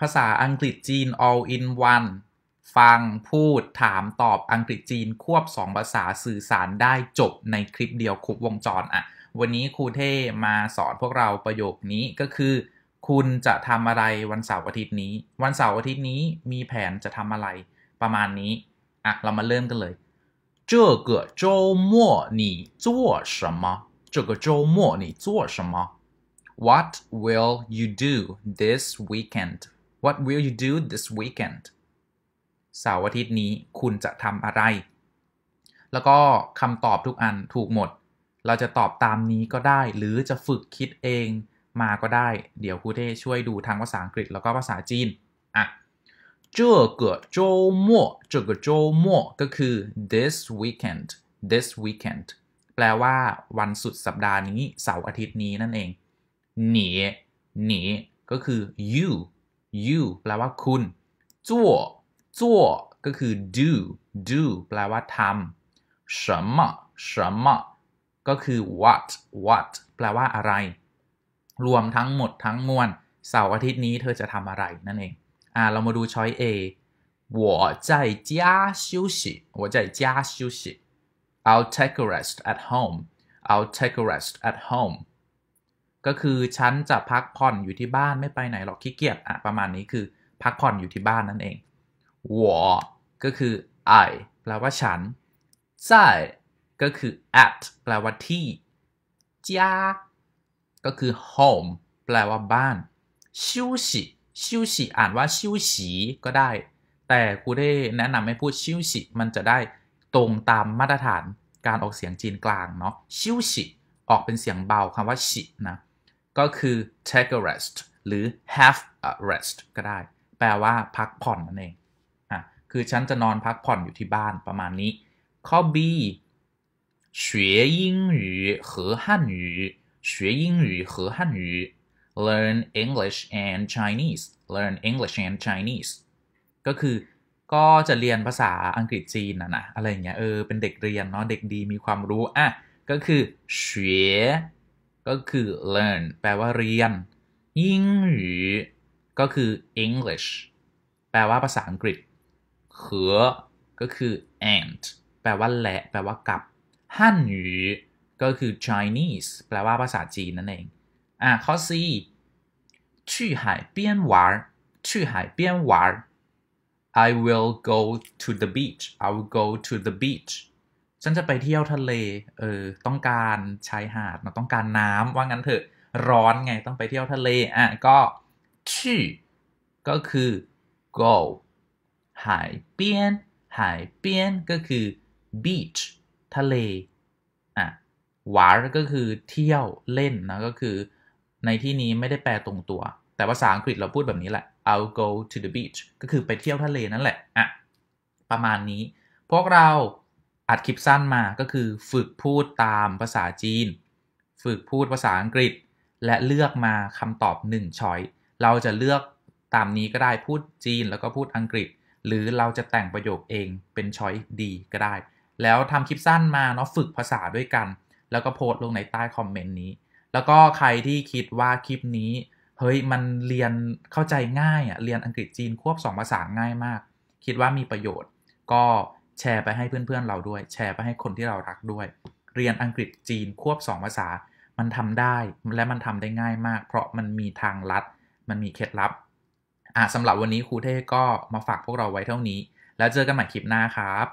ภาษาอังกฤษจีน all in one ฟัง พูด ถาม ตอบ อังกฤษจีนควบ 2 ภาษาสื่อสารได้จบในคลิปเดียวครบวงจร อ่ะ วันนี้ครูเท่ มาสอนพวกเราประโยคนี้ก็คือ คุณจะทำอะไรวันเสาร์อาทิตย์นี้ วันเสาร์อาทิตย์นี้มีแผนจะทำอะไร ประมาณนี้ อ่ะ เรามาเริ่มกันเลย这个周末你做什么这个周末你做什么 What will you do this weekend What will you do this weekend เสาร์อาทิตย์นี้คุณจะทำอะไร แล้วก็คำตอบทุกอันถูกหมด เราจะตอบตามนี้ก็ได้ หรือจะฝึกคิดเอง มาก็ได้ เดี๋ยวครูเทช่วยดูทั้งภาษาอังกฤษแล้วก็ภาษาจีน อ่ะ这个周末这个周末ก็คือ this weekend this weekend แปลว่าวันสุดสัปดาห์นี้ เสาร์อาทิตย์นี้นั่นเอง หนี หนี ก็คือ you you แปลว่าคุณจั่วจั่วก็คือ do do แปลว่าทำ什么什么ก็คือ what what แปลว่าอะไร รวมทั้งหมดทั้งมวล เสาร์อาทิตย์นี้เธอจะทำอะไร นั่นเอง อ่า เรามาดู ช้อย A 我在家休息我在家休息 I'll take a rest at home I'll take a rest at home ก็คือฉันจะพักผ่อนอยู่ที่บ้านไม่ไปไหน หรอกขี้เกียจอ่ะประมาณนี้คือพักผ่อนอยู่ที่บ้านนั่นเอง我ก็คือ I แปลว่าฉัน่ก็คือ at แปลว่าที่家ก็คือ home แปลว่าบ้านชิวชิชิวชิอ่านว่าชิวฉีก็ได้ แต่กูได้แนะนำให้พูดชิวชิมันจะได้ตรงตามมาตรฐานการออกเสียงจีนกลาง เนาะชิวชิออกเป็นเสียงเบาคำว่าชินะก็คือ take a rest หรือ have a rest ก็ได้ แปลว่าพักผ่อนนั่นเอง อ่ะ คือฉันจะนอนพักผ่อนอยู่ที่บ้านประมาณนี้ข้อ B 学英语和汉语学英语和汉语 learn English and Chinese learn English and Chinese ก็คือ ก็จะเรียนภาษาอังกฤษจีนนะนะอะไรเงี้ยเออเป็นเด็กเรียนเนาะเด็กดีมีความรู้ อ่ะ ก็คือเสวยก็คือ learn แปลว่าเรียน ยิงหรก็คือ English แปลว่าภาษาอังกฤษเขือก็คือ and แปลว่าและ แปลว่ากับฮั่นหรก็คือ Chinese แปลว่าภาษาจีนนั่นเอง อ่ะ ข้อ C 去海边玩去海边玩 I will go to the beach I will go to the beach ฉันจะไปเที่ยวทะเล เออ ต้องการชายหาดาต้องการน้ำว่างั้นเถอะ ร้อนไงต้องไปเที่ยวทะเล อ่ะ ก็ชื่ก็คือ go หายเปียนหายเปียนก็คือ beach ทะเล อ่ะหวานก็คือเที่ยวเล่นนะ ก็คือ ในที่นี้ไม่ได้แปลตรงตัว แต่ภาษาอังกฤษเราพูดแบบนี้แหละ I'll go to the beach ก็คือไปเที่ยวทะเลนั่นแหละ อ่ะ ประมาณนี้ พวกเราอัดคลิปสั้นมาก็คือฝึกพูดตามภาษาจีน ฝึกพูดภาษาอังกฤษ และเลือกมาคำตอบ 1ช้อยเราจะเลือกตามนี้ก็ได้พูดจีนแล้วก็พูดอังกฤษ หรือเราจะแต่งประโยคเองเป็นช้อยดีก็ได้ แล้วทำคลิปสั้นมาเนาะฝึกภาษาด้วยกัน แล้วก็โพสต์ลงในใต้คอมเมนต์นี้ แล้วก็ใครที่คิดว่าคลิปนี้ เฮ้ยมันเรียนเข้าใจง่ายอะ่ะ เรียนอังกฤษจีนควบ 2 ภาษาง่ายมาก คิดว่ามีประโยชน์ ก็แชร์ไปให้เพื่อน ๆ เราด้วย แชร์ไปให้คนที่เรารักด้วย เรียนอังกฤษจีนควบ2ภาษา มันทำได้ และมันทำได้ง่ายมาก เพราะมันมีทางลัด มันมีเคล็ดลับ อ่ะสำหรับวันนี้ครูเท่ก็มาฝากพวกเราไว้เท่านี้ แล้วเจอกันใหม่คลิปหน้าครับ